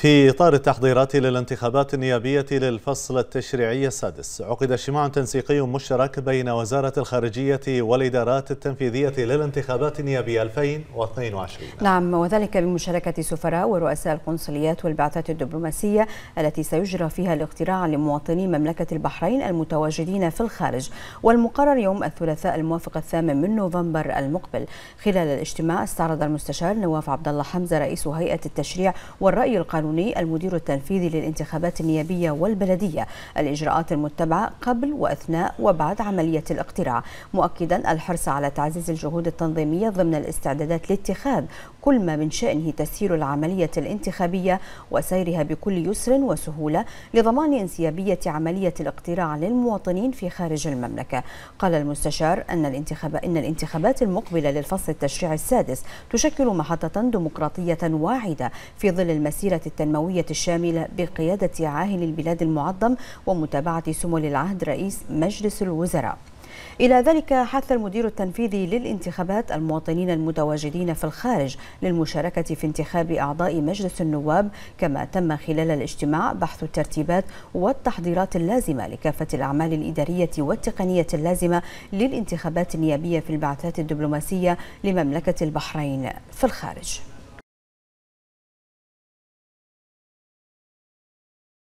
في إطار التحضيرات للانتخابات النيابية للفصل التشريعي السادس عقد اجتماع تنسيقي مشترك بين وزارة الخارجية والإدارات التنفيذية للانتخابات النيابية 2022 نعم وذلك بمشاركة سفراء ورؤساء القنصليات والبعثات الدبلوماسية التي سيجرى فيها الاقتراع لمواطني مملكة البحرين المتواجدين في الخارج والمقرر يوم الثلاثاء الموافق الثامن من نوفمبر المقبل خلال الاجتماع استعرض المستشار نواف عبد الله حمزة رئيس هيئة التشريع والرأي القانوني القانوني المدير التنفيذي للانتخابات النيابية والبلدية الإجراءات المتبعة قبل وأثناء وبعد عملية الاقتراع مؤكدا الحرص على تعزيز الجهود التنظيمية ضمن الاستعدادات لاتخاذ كل ما من شأنه تسهيل العملية الانتخابية وسيرها بكل يسر وسهولة لضمان انسيابية عملية الاقتراع للمواطنين في خارج المملكة قال المستشار أن, الانتخاب إن الانتخابات المقبلة للفصل التشريعي السادس تشكل محطة ديمقراطية واعدة في ظل المسيرة التشريعية التنموية الشاملة بقيادة عاهل البلاد المعظم ومتابعة سمو العهد رئيس مجلس الوزراء إلى ذلك حث المدير التنفيذي للانتخابات المواطنين المتواجدين في الخارج للمشاركة في انتخاب أعضاء مجلس النواب كما تم خلال الاجتماع بحث الترتيبات والتحضيرات اللازمة لكافة الأعمال الإدارية والتقنية اللازمة للانتخابات النيابية في البعثات الدبلوماسية لمملكة البحرين في الخارج